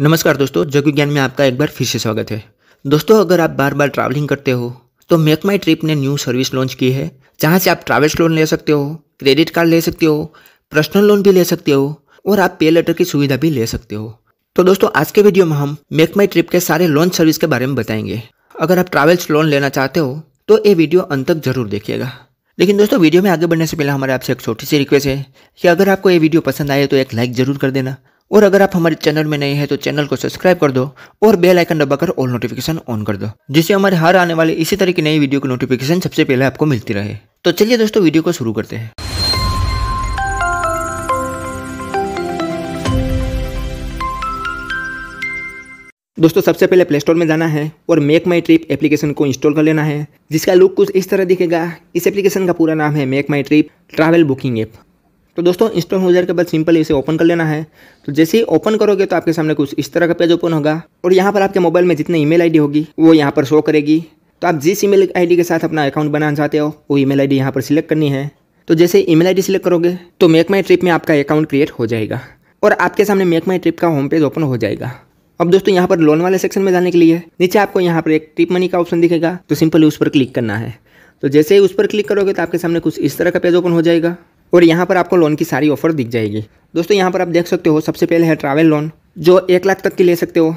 नमस्कार दोस्तों जग विज्ञान में आपका एक बार फिर से स्वागत है दोस्तों अगर आप बार बार ट्रैवलिंग करते हो तो मेक माई ट्रिप ने न्यू सर्विस लॉन्च की है जहाँ से आप ट्रैवल्स लोन ले सकते हो क्रेडिट कार्ड ले सकते हो पर्सनल लोन भी ले सकते हो और आप पे लेटर की सुविधा भी ले सकते हो तो दोस्तों आज के वीडियो में हम मेक माई ट्रिप के सारे लॉन्च सर्विस के बारे में बताएंगे अगर आप ट्रैवल्स लोन लेना चाहते हो तो ये वीडियो अंत तक जरूर देखिएगा लेकिन दोस्तों वीडियो में आगे बढ़ने से पहले हमारे आपसे एक छोटी सी रिक्वेस्ट है कि अगर आपको ये वीडियो पसंद आए तो एक लाइक ज़रूर कर देना और अगर आप हमारे चैनल में नए हैं तो चैनल को सब्सक्राइब कर दो और बेल आइकन दबाकर ऑल नोटिफिकेशन ऑन कर दो जिससे हमारे हर आने वाले इसी तरह की नई वीडियो की नोटिफिकेशन सबसे पहले आपको मिलती रहे तो चलिए दोस्तों वीडियो को शुरू करते हैं दोस्तों सबसे पहले प्ले स्टोर में जाना है और मेक माई ट्रिप एप्लीकेशन को इंस्टॉल कर लेना है जिसका लुक कुछ इस तरह दिखेगा इस एप्लीकेशन का पूरा नाम है MakeMyTrip travel booking app तो दोस्तों इंस्टॉल हो जाने के बाद सिंपल इसे ओपन कर लेना है तो जैसे ही ओपन करोगे तो आपके सामने कुछ इस तरह का पेज ओपन होगा और यहाँ पर आपके मोबाइल में जितने ईमेल आईडी होगी वो यहाँ पर शो करेगी तो आप जिस ईमेल आईडी के साथ अपना अकाउंट बनाना चाहते हो वो ईमेल आईडी यहाँ पर सिलेक्ट करनी है तो जैसे ईमेल आईडी सिलेक्ट करोगे तो मेक माई ट्रिप में आपका अकाउंट क्रिएट हो जाएगा और आपके सामने मेक माई ट्रिप का होम पेज ओपन हो जाएगा अब दोस्तों यहाँ पर लोन वाले सेक्शन में जाने के लिए नीचे आपको यहाँ पर एक ट्रिप मनी का ऑप्शन दिखेगा तो सिंपली उस पर क्लिक करना है तो जैसे ही उस पर क्लिक करोगे तो आपके सामने कुछ इस तरह का पेज ओपन हो जाएगा और यहाँ पर आपको लोन की सारी ऑफर दिख जाएगी दोस्तों यहाँ पर आप देख सकते हो सबसे पहले है ट्रैवल लोन जो एक लाख तक की ले सकते हो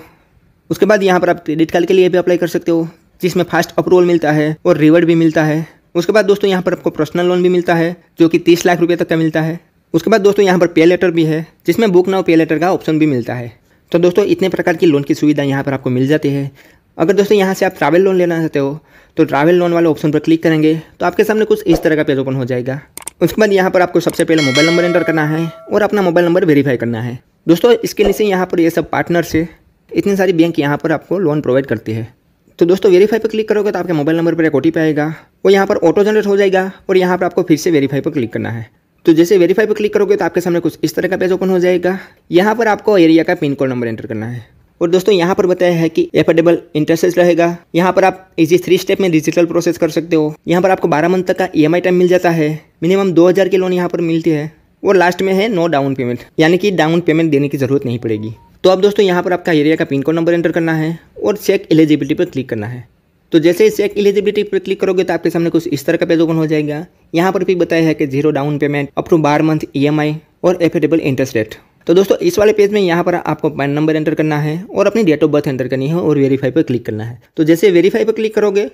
उसके बाद यहाँ पर आप क्रेडिट कार्ड के लिए भी अप्लाई कर सकते हो जिसमें फास्ट अप्रूवल मिलता है और रिवर्ड भी मिलता है उसके बाद दोस्तों यहाँ पर आपको पर्सनल लोन भी मिलता है जो कि तीस लाख रुपये तक का मिलता है उसके बाद दोस्तों यहाँ पर पे लेटर भी है जिसमें बुक नाउ पे लेटर का ऑप्शन भी मिलता है तो दोस्तों इतने प्रकार की लोन की सुविधा यहाँ पर आपको मिल जाती है अगर दोस्तों यहाँ से आप ट्रैवल लोन लेना चाहते हो तो ट्रैवल लोन वाले ऑप्शन पर क्लिक करेंगे तो आपके सामने कुछ इस तरह का पेज ओपन हो जाएगा उसके बाद यहाँ पर आपको सबसे पहले मोबाइल नंबर एंटर करना है और अपना मोबाइल नंबर वेरीफाई करना है दोस्तों इसके नीचे यहाँ पर ये सब पार्टनर्स है इतनी सारी बैंक यहाँ पर आपको लोन प्रोवाइड करती है तो दोस्तों वेरीफाई पर क्लिक करोगे तो आपके मोबाइल नंबर पर एक ओ आएगा और यहाँ पर ऑटो जनरेट हो जाएगा और यहाँ पर आपको फिर से वेरीफाई पर क्लिक करना है तो जैसे वेरीफाई पर क्लिक करोगे तो आपके सामने कुछ इस तरह का पेज ओपन हो जाएगा यहाँ पर आपको एरिया का पिन कोड नंबर एंटर करना है और दोस्तों यहाँ पर बताया है कि एफोर्डेबल इंटरेस्ट रहेगा यहाँ पर आप इजी थ्री स्टेप में डिजिटल प्रोसेस कर सकते हो यहाँ पर आपको बारह मंथ तक का ई e टाइम मिल जाता है मिनिमम दो हज़ार की लोन यहाँ पर मिलती है और लास्ट में है नो डाउन पेमेंट यानी कि डाउन पेमेंट देने की ज़रूरत नहीं पड़ेगी तो अब दोस्तों यहाँ पर आपका एरिया का पिन कोड नंबर एंटर करना है और चेक एलिजिबिलिटी पर क्लिक करना है तो जैसे ही चेक एलिजिबिलिटी पर क्लिक करोगे तो आपके सामने कुछ इस तरह का पेज ओपन हो जाएगा यहाँ पर भी बताया है कि zero down payment up to twelve month E और एफोर्डेबल इंटरेस्ट रेट तो दोस्तों इस वाले पेज में यहाँ पर आपको पैन नंबर एंटर करना है और अपनी डेट ऑफ बर्थ एंटर करनी है और वेरीफाई पर क्लिक करना है तो जैसे वेरीफाई पर क्लिक करोगे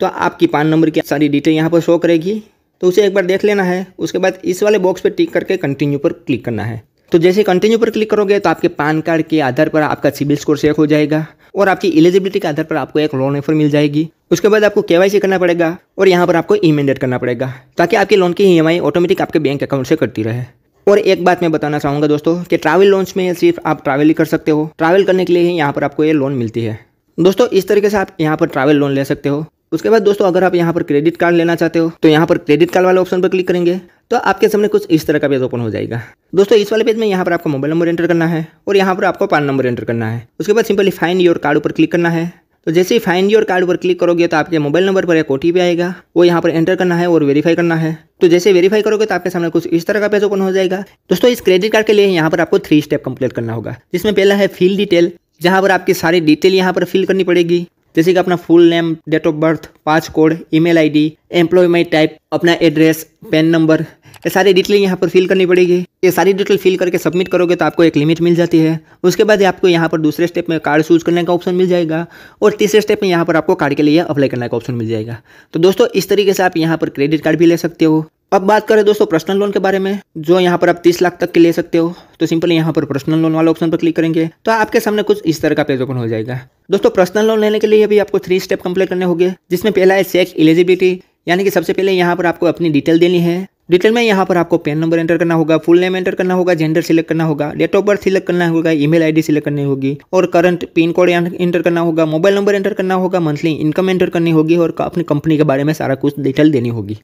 तो आपकी पान नंबर की सारी डिटेल यहाँ पर शो करेगी तो उसे एक बार देख लेना है उसके बाद इस वाले बॉक्स पर टिक करके कंटिन्यू पर क्लिक करना है तो जैसे कंटिन्यू पर क्लिक करोगे तो आपके पान कार्ड के आधार पर आपका सिविल स्कोर चेक हो जाएगा और आपकी एलिजिबिलिटी के आधार पर आपको एक लोन ऑफर मिल जाएगी उसके बाद आपको केवाईसी करना पड़ेगा और यहाँ पर आपको ई मेंडेट करना पड़ेगा ताकि आपके लोन की ई ऑटोमेटिक आपके बैंक अकाउंट से करती रहे और एक बात मैं बताना चाहूंगा दोस्तों कि ट्रैवल लोन्स में सिर्फ आप ट्रैवल ही कर सकते हो ट्रैवल करने के लिए ही यहाँ पर आपको ये लोन मिलती है दोस्तों इस तरीके से आप यहाँ पर ट्रैवल लोन ले सकते हो उसके बाद दोस्तों अगर आप यहाँ पर क्रेडिट कार्ड लेना चाहते हो तो यहाँ पर क्रेडिट कार्ड वाले ऑप्शन पर क्लिक करेंगे तो आपके सामने कुछ इस तरह का पेज ओपन हो जाएगा दोस्तों इस वाले पेज में यहाँ पर आपको मोबाइल नंबर एंटर करना है और यहाँ पर आपको पान नंबर एंटर करना है उसके बाद सिंपली फाइन योर कार्ड ऊपर क्लिक करना है तो जैसे ही फाइंड योर कार्ड पर क्लिक करोगे तो आपके मोबाइल नंबर पर एक ओ आएगा वो यहाँ पर एंटर करना है और वेरीफाई करना है तो जैसे वेरीफाई करोगे तो आपके सामने कुछ इस तरह का पेज ओपन हो जाएगा दोस्तों इस क्रेडिट कार्ड के लिए यहाँ पर आपको थ्री स्टेप कम्प्लीट करना होगा जिसमें पहला है फिल डिटेल जहाँ पर आपकी सारी डिटेल यहाँ पर फिल करनी पड़ेगी जैसे कि अपना full name date of birth pass code email ID D type अपना एड्रेस पेन नंबर ये सारी डिटेल यहाँ पर फिल करनी पड़ेगी ये सारी डिटेल फिल करके सबमिट करोगे तो आपको एक लिमिट मिल जाती है उसके बाद आपको यहाँ पर दूसरे स्टेप में कार्ड चूज करने का ऑप्शन मिल जाएगा और तीसरे स्टेप में यहाँ पर आपको कार्ड के लिए अप्लाई करने का ऑप्शन मिल जाएगा तो दोस्तों इस तरीके से आप यहाँ पर क्रेडिट कार्ड भी ले सकते हो अब बात करें दोस्तों पर्सनल लोन के बारे में जो यहाँ पर आप 30 लाख तक के ले सकते हो तो सिंपल यहाँ पर पर्सनल लोन वाला ऑप्शन पर क्लिक करेंगे तो आपके सामने कुछ इस तरह का पेज ओपन हो जाएगा दोस्तों पर्सनल लोन लेने के लिए अभी आपको थ्री स्टेप कंप्लीट करने होंगे जिसमें पहला है सेक्स एलिजिबिलिटी यानी कि सबसे पहले यहाँ पर आपको अपनी डिटेल देनी है डिटेल में यहाँ पर आपको पेन नंबर एंटर करना होगा फुल नेम एंटर करना होगा जेंडर सिलेक्ट करना होगा डेट ऑफ बर्थ सिलेक्ट करना होगा ईमेल आईडी सिलेक्ट करनी होगी और करंट पिन कोड एंटर करना होगा मोबाइल नंबर एंटर करना होगा मंथली इनकम एंटर करनी होगी और अपनी कंपनी के बारे में सारा कुछ डिटेल देनी होगी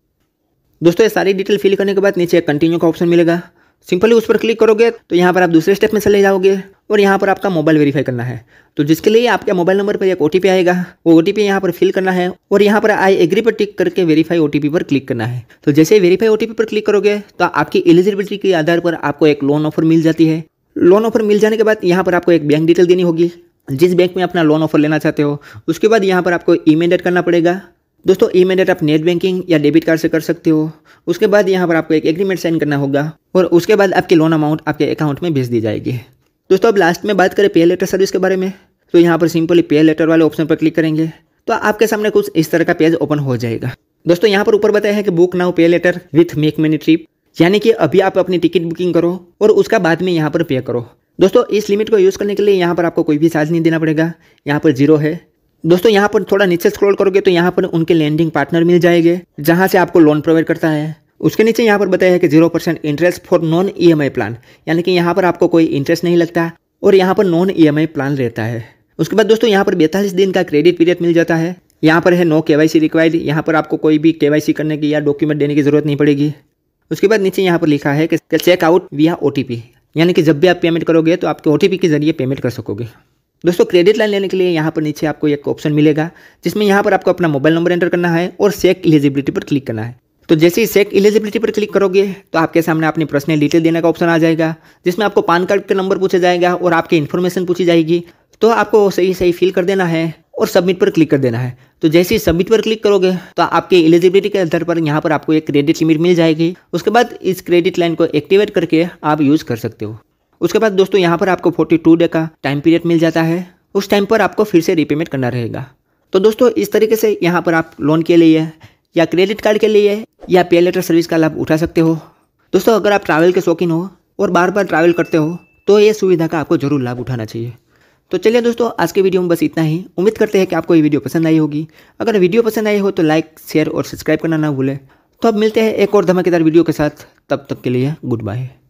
दोस्तों ये सारी डिटेल फिल करने के बाद नीचे कंटिन्यू का ऑप्शन मिलेगा सिंपली उस पर क्लिक करोगे तो यहाँ पर आप दूसरे स्टेप में चले जाओगे और यहाँ पर आपका मोबाइल वेरीफाई करना है तो जिसके लिए आपके मोबाइल नंबर पर एक ओ आएगा वो ओ टी यहाँ पर फिल करना है और यहाँ पर आई एग्री पर टिक करके वेरीफाई ओ पर क्लिक करना है तो जैसे वेरीफाई ओ पर क्लिक करोगे तो आपकी एलिजिबिलिटी के आधार पर आपको एक लोन ऑफर मिल जाती है लोन ऑफर मिल जाने के बाद यहाँ पर आपको एक बैंक डिटेल देनी होगी जिस बैंक में अपना लोन ऑफर लेना चाहते हो उसके बाद यहाँ पर आपको ई एड करना पड़ेगा दोस्तों ई मैनेट आप नेट बैंकिंग या डेबिट कार्ड से कर सकते हो उसके बाद यहाँ पर आपको एक एग्रीमेंट साइन करना होगा और उसके बाद आपके लोन अमाउंट आपके अकाउंट में भेज दी जाएगी दोस्तों अब लास्ट में बात करें पे लेटर सर्विस के बारे में तो यहाँ पर सिंपली पे लेटर वाले ऑप्शन पर क्लिक करेंगे तो आपके सामने कुछ इस तरह का पेज ओपन हो जाएगा दोस्तों यहाँ पर ऊपर बताया है कि book now pay later with make money trip यानी कि अभी आप अपनी टिकट बुकिंग करो और उसका बाद में यहाँ पर पे करो दोस्तों इस लिमिट को यूज़ करने के लिए यहाँ पर आपको कोई भी चार्ज नहीं देना पड़ेगा यहाँ पर जीरो है दोस्तों यहाँ पर थोड़ा नीचे स्क्रॉल करोगे तो यहाँ पर उनके लैंडिंग पार्टनर मिल जाएंगे जहाँ से आपको लोन प्रोवाइड करता है उसके नीचे यहाँ पर बताया है कि zero percent interest for non EMI plan यानी कि यहाँ पर आपको कोई इंटरेस्ट नहीं लगता और यहाँ पर नॉन ईएमआई प्लान रहता है उसके बाद दोस्तों यहाँ पर बैतालीस दिन का क्रेडिट पीरियड मिल जाता है यहाँ पर है नो के सी रिक्वायर्ड यहाँ पर आपको कोई भी के सी करने की या डॉक्यूमेंट देने की जरूरत नहीं पड़ेगी उसके बाद नीचे यहाँ पर लिखा है कि चेकआउट विया ओ टी पी यानी कि जब भी आप पेमेंट करोगे तो आपके ओ टी पी के जरिए पेमेंट कर सकोगे दोस्तों क्रेडिट लाइन लेने के लिए यहाँ पर नीचे आपको एक ऑप्शन मिलेगा जिसमें यहाँ पर आपको अपना मोबाइल नंबर एंटर करना है और सेक एलिजिबिलिटी पर क्लिक करना है तो जैसे ही सेक एलिजिबिलिटी पर क्लिक करोगे तो आपके सामने अपनी पर्सनल डिटेल देने का ऑप्शन आ जाएगा जिसमें आपको पान कार्ड का नंबर पूछा जाएगा और आपकी इन्फॉर्मेशन पूछी जाएगी तो आपको सही सही फिल कर देना है और सबमिट पर क्लिक कर देना है तो जैसे ही सबमिट पर क्लिक करोगे तो आपके एलिजिबिलिटी के आधार पर यहाँ पर आपको एक क्रेडिट लिमिट मिल जाएगी उसके बाद इस क्रेडिट लाइन को एक्टिवेट करके आप यूज़ कर सकते हो उसके बाद दोस्तों यहाँ पर आपको फोर्टी टू डे का टाइम पीरियड मिल जाता है उस टाइम पर आपको फिर से रीपेमेंट करना रहेगा तो दोस्तों इस तरीके से यहाँ पर आप लोन के लिए या क्रेडिट कार्ड के लिए या पे लेटर सर्विस का लाभ उठा सकते हो दोस्तों अगर आप ट्रैवल के शौकीन हो और बार बार ट्रैवल करते हो तो ये सुविधा का आपको ज़रूर लाभ उठाना चाहिए तो चलिए दोस्तों आज के वीडियो में बस इतना ही उम्मीद करते हैं कि आपको ये वीडियो पसंद आई होगी अगर वीडियो पसंद आई हो तो लाइक शेयर और सब्सक्राइब करना ना भूलें तो अब मिलते हैं एक और धमाकेदार वीडियो के साथ तब तक के लिए गुड बाय